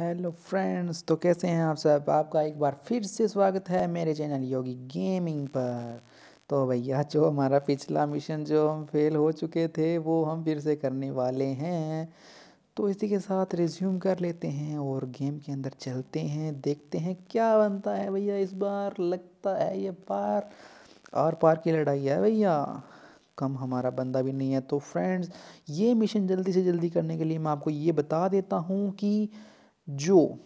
hello friends तो कैसे हैं आप सब आपका एक बार फिर से स्वागत है मेरे चैनल योगी गेमिंग पर तो भैया जो हमारा पिछला मिशन जो हम फेल हो चुके थे वो हम फिर से करने वाले हैं तो इसी के साथ रिज्यूम कर लेते हैं और गेम के अंदर चलते हैं देखते हैं क्या बनता है भैया इस बार लगता है ये पार और पार की लड़ाई है भैया कम हमारा बंदा भी नहीं है तो फ्रेंड्स ये मिशन जल्दी से जल्दी करने के लिए मैं आपको ये बता देता हूँ कि जो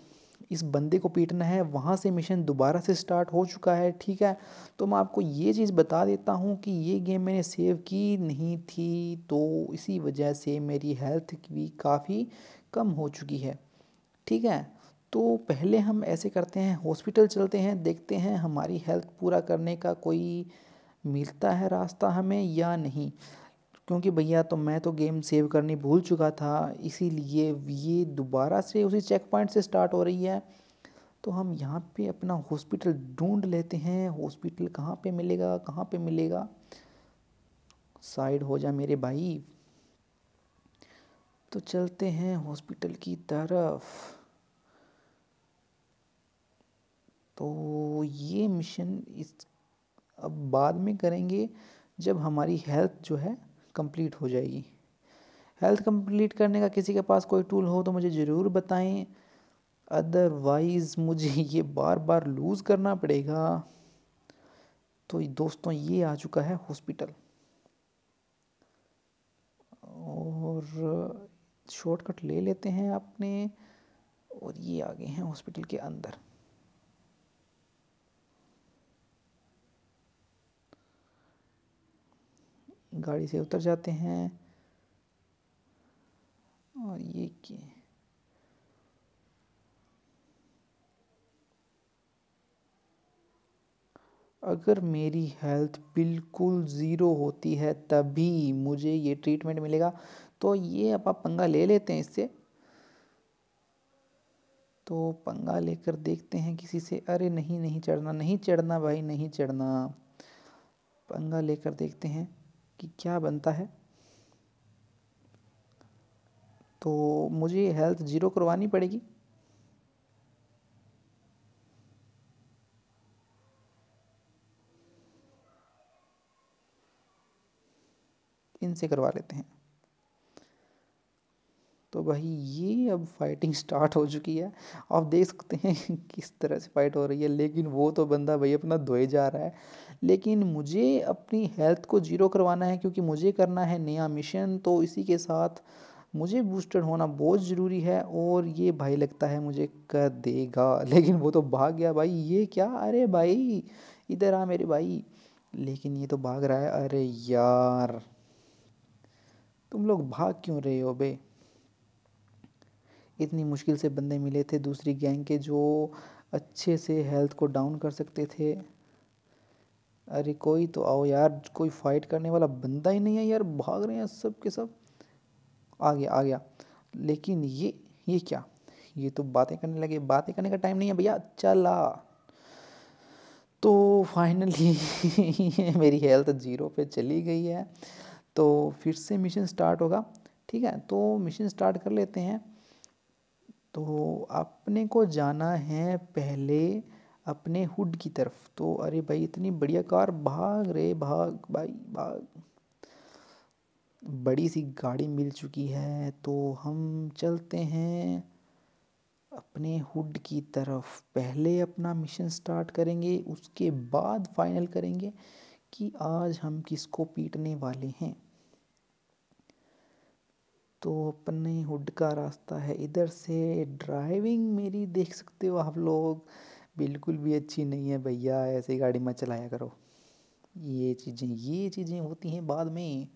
इस बंदे को पीटना है वहाँ से मिशन दोबारा से स्टार्ट हो चुका है ठीक है तो मैं आपको ये चीज़ बता देता हूँ कि ये गेम मैंने सेव की नहीं थी तो इसी वजह से मेरी हेल्थ भी काफ़ी कम हो चुकी है ठीक है तो पहले हम ऐसे करते हैं हॉस्पिटल चलते हैं देखते हैं हमारी हेल्थ पूरा करने का कोई मिलता है रास्ता हमें या नहीं क्योंकि भैया तो मैं तो गेम सेव करनी भूल चुका था इसीलिए ये दोबारा से उसी चेक पॉइंट से स्टार्ट हो रही है तो हम यहाँ पे अपना हॉस्पिटल ढूंढ लेते हैं हॉस्पिटल कहाँ पे मिलेगा कहाँ पे मिलेगा साइड हो जा मेरे भाई तो चलते हैं हॉस्पिटल की तरफ तो ये मिशन इस अब बाद में करेंगे जब हमारी हेल्थ जो है कंप्लीट हो जाएगी हेल्थ कंप्लीट करने का किसी के पास कोई टूल हो तो मुझे ज़रूर बताएं अदरवाइज़ मुझे ये बार बार लूज़ करना पड़ेगा तो दोस्तों ये आ चुका है हॉस्पिटल और शॉर्टकट ले लेते हैं आपने और ये आ गए हैं हॉस्पिटल के अंदर गाड़ी से उतर जाते हैं और ये कि अगर मेरी हेल्थ बिल्कुल ज़ीरो होती है तभी मुझे ये ट्रीटमेंट मिलेगा तो ये अब आप पंगा ले लेते हैं इससे तो पंगा लेकर देखते हैं किसी से अरे नहीं नहीं चढ़ना नहीं चढ़ना भाई नहीं चढ़ना पंगा लेकर देखते हैं कि क्या बनता है तो मुझे हेल्थ ज़ीरो करवानी पड़ेगी इनसे करवा लेते हैं तो भाई ये अब फाइटिंग स्टार्ट हो चुकी है आप देख सकते हैं किस तरह से फाइट हो रही है लेकिन वो तो बंदा भाई अपना धोए जा रहा है लेकिन मुझे अपनी हेल्थ को जीरो करवाना है क्योंकि मुझे करना है नया मिशन तो इसी के साथ मुझे बूस्टर होना बहुत ज़रूरी है और ये भाई लगता है मुझे कर देगा लेकिन वो तो भाग गया भाई ये क्या अरे भाई इधर आ मेरे भाई लेकिन ये तो भाग रहा है अरे यार तुम लोग भाग क्यों रहे हो बे इतनी मुश्किल से बंदे मिले थे दूसरी गैंग के जो अच्छे से हेल्थ को डाउन कर सकते थे अरे कोई तो आओ यार कोई फाइट करने वाला बंदा ही नहीं है यार भाग रहे हैं सब के सब आ गया आ गया लेकिन ये ये क्या ये तो बातें करने लगे बातें करने का टाइम नहीं है भैया चला तो फाइनली मेरी हेल्थ जीरो पे चली गई है तो फिर से मिशन स्टार्ट होगा ठीक है तो मिशन स्टार्ट कर लेते हैं तो अपने को जाना है पहले अपने हुड की तरफ तो अरे भाई इतनी बढ़िया कार भाग रे भाग भाई भाग बड़ी सी गाड़ी मिल चुकी है तो हम चलते हैं अपने हुड की तरफ पहले अपना मिशन स्टार्ट करेंगे उसके बाद फाइनल करेंगे कि आज हम किसको पीटने वाले हैं तो अपने हुड का रास्ता है इधर से ड्राइविंग मेरी देख सकते हो आप लोग बिल्कुल भी अच्छी नहीं है भैया ऐसे गाड़ी मत चलाया करो ये चीज़ें ये चीज़ें होती हैं बाद में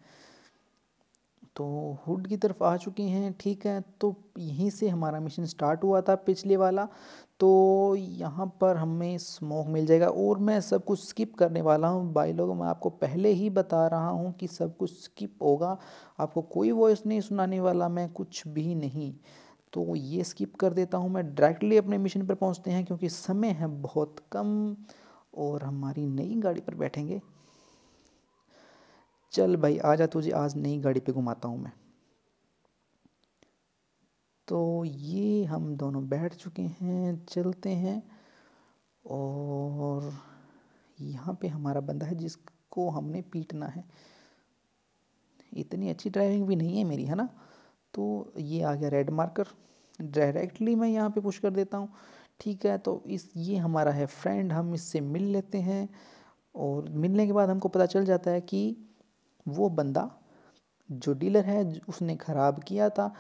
तो हुड की तरफ आ चुके हैं ठीक है तो यहीं से हमारा मिशन स्टार्ट हुआ था पिछले वाला तो यहाँ पर हमें स्मोक मिल जाएगा और मैं सब कुछ स्किप करने वाला हूँ भाई लोगों मैं आपको पहले ही बता रहा हूँ कि सब कुछ स्किप होगा आपको कोई वॉइस नहीं सुनाने वाला मैं कुछ भी नहीं तो ये स्किप कर देता हूँ मैं डायरेक्टली अपने मिशन पर पहुँचते हैं क्योंकि समय है बहुत कम और हमारी नई गाड़ी पर बैठेंगे चल भाई आ जा तुझे आज नई गाड़ी पे घुमाता हूँ मैं तो ये हम दोनों बैठ चुके हैं चलते हैं और यहाँ पे हमारा बंदा है जिसको हमने पीटना है इतनी अच्छी ड्राइविंग भी नहीं है मेरी है ना तो ये आ गया रेड मार्कर डायरेक्टली मैं यहाँ पे पुश कर देता हूँ ठीक है तो इस ये हमारा है फ्रेंड हम इससे मिल लेते हैं और मिलने के बाद हमको पता चल जाता है कि वो बंदा जो डीलर है उसने ख़राब किया था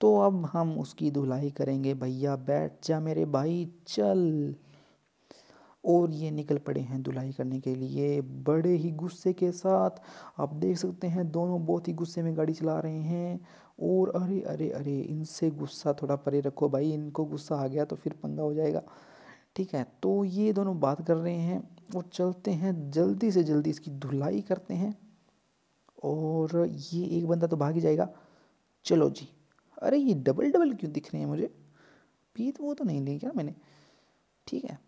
तो अब हम उसकी धुलाई करेंगे भैया बैठ जा मेरे भाई चल और ये निकल पड़े हैं धुलाई करने के लिए बड़े ही गुस्से के साथ आप देख सकते हैं दोनों बहुत ही गुस्से में गाड़ी चला रहे हैं और अरे अरे अरे इनसे गुस्सा थोड़ा परे रखो भाई इनको गुस्सा आ गया तो फिर पंगा हो जाएगा ठीक है तो ये दोनों बात कर रहे हैं और चलते हैं जल्दी से जल्दी इसकी धुलाई करते हैं और ये एक बंदा तो भाग ही जाएगा चलो जी अरे ये डबल डबल क्यों दिख रहे हैं मुझे पी तो वो तो नहीं ली क्या मैंने ठीक है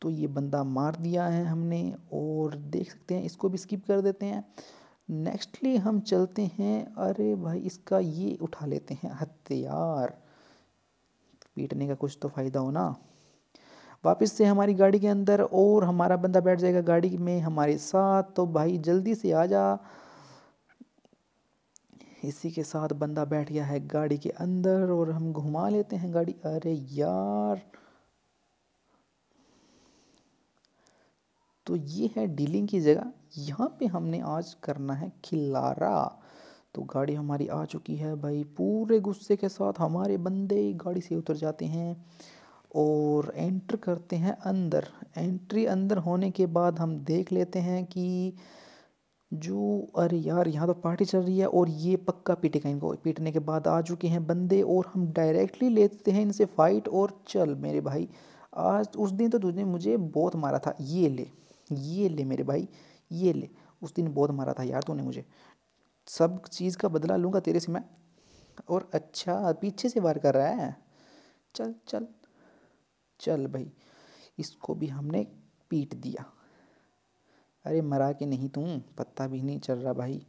तो ये बंदा मार दिया है हमने और देख सकते हैं इसको भी स्किप कर देते हैं नेक्स्टली हम चलते हैं अरे भाई इसका ये उठा लेते हैं हथियार पीटने का कुछ तो फ़ायदा हो ना वापस से हमारी गाड़ी के अंदर और हमारा बंदा बैठ जाएगा गाड़ी में हमारे साथ तो भाई जल्दी से आ जा इसी के साथ बंदा बैठ गया है गाड़ी के अंदर और हम घुमा लेते हैं गाड़ी अरे यार तो ये है डीलिंग की जगह यहाँ पे हमने आज करना है खिलारा तो गाड़ी हमारी आ चुकी है भाई पूरे गुस्से के साथ हमारे बंदे गाड़ी से उतर जाते हैं और एंटर करते हैं अंदर एंट्री अंदर होने के बाद हम देख लेते हैं कि जो अरे यार यहाँ तो पार्टी चल रही है और ये पक्का पीटेगा इनको पीटने के बाद आ चुके हैं बंदे और हम डायरेक्टली लेते हैं इनसे फाइट और चल मेरे भाई आज उस दिन तो तुझने मुझे बहुत मारा था ये ले ये ले मेरे भाई ये ले उस दिन बहुत मारा था यार तूने मुझे सब चीज़ का बदला लूँगा तेरे से मैं और अच्छा पीछे से वार कर रहा है चल चल चल भाई इसको भी हमने पीट दिया अरे मरा के नहीं तू पत्ता भी नहीं चल रहा भाई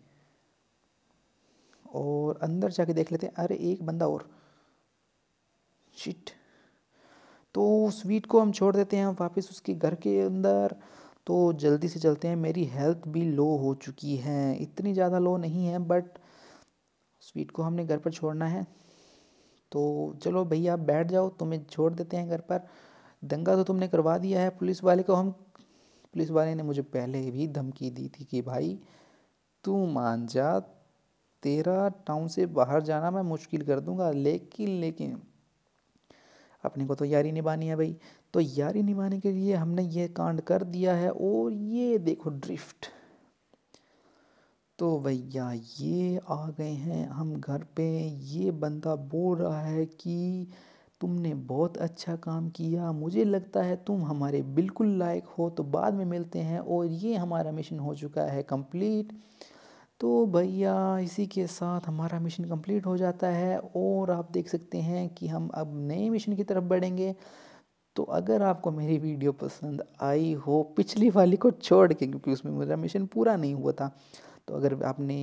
और अंदर जाके देख लेते हैं अरे एक बंदा और शिट तो स्वीट को हम छोड़ देते हैं वापस उसके घर के अंदर तो जल्दी से चलते हैं मेरी हेल्थ भी लो हो चुकी है इतनी ज़्यादा लो नहीं है बट स्वीट को हमने घर पर छोड़ना है तो चलो भैया आप बैठ जाओ तुम्हें छोड़ देते हैं घर पर दंगा तो तुमने करवा दिया है पुलिस वाले को हम पुलिस वाले ने मुझे पहले भी धमकी दी थी कि भाई तू मान जा तेरा टाउन से बाहर जाना मैं मुश्किल कर दूंगा लेकिन लेकिन अपने को तो यारी निभानी है भाई तो यारी निभाने के लिए हमने ये कांड कर दिया है और ये देखो ड्रिफ्ट तो भैया ये आ गए हैं हम घर पे ये बंदा बोल रहा है कि तुमने बहुत अच्छा काम किया मुझे लगता है तुम हमारे बिल्कुल लायक हो तो बाद में मिलते हैं और ये हमारा मिशन हो चुका है कंप्लीट तो भैया इसी के साथ हमारा मिशन कंप्लीट हो जाता है और आप देख सकते हैं कि हम अब नए मिशन की तरफ बढ़ेंगे तो अगर आपको मेरी वीडियो पसंद आई हो पिछली वाली को छोड़ के क्योंकि उसमें मेरा मिशन पूरा नहीं हुआ था तो अगर आपने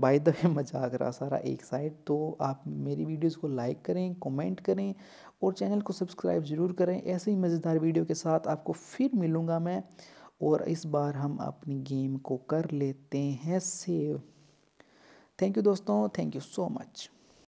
बाय द वे मजाक रहा सारा एक साइड तो आप मेरी वीडियोस को लाइक करें कमेंट करें और चैनल को सब्सक्राइब ज़रूर करें ऐसे ही मज़ेदार वीडियो के साथ आपको फिर मिलूँगा मैं और इस बार हम अपनी गेम को कर लेते हैं सेव थैंक यू दोस्तों थैंक यू सो मच